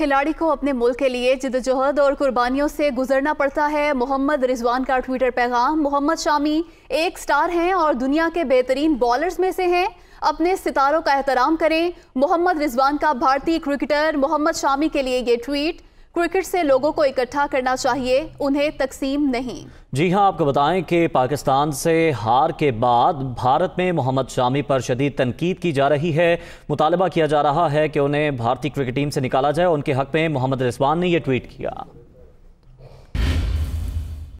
खिलाड़ी को अपने मुल्क के लिए जिदोजहद और कुर्बानियों से गुजरना पड़ता है मोहम्मद रिजवान का ट्विटर पैगाम मोहम्मद शामी एक स्टार हैं और दुनिया के बेहतरीन बॉलर्स में से हैं अपने सितारों का एहतराम करें मोहम्मद रिजवान का भारतीय क्रिकेटर मोहम्मद शामी के लिए ये ट्वीट क्रिकेट से लोगों को इकट्ठा करना चाहिए उन्हें तकसीम नहीं जी हां आपको बताएं कि पाकिस्तान से हार के बाद भारत में मोहम्मद शामी पर शदीद तनकीद की जा रही है मुतालबा किया जा रहा है कि उन्हें भारतीय क्रिकेट टीम से निकाला जाए उनके हक में मोहम्मद रिजवान ने यह ट्वीट किया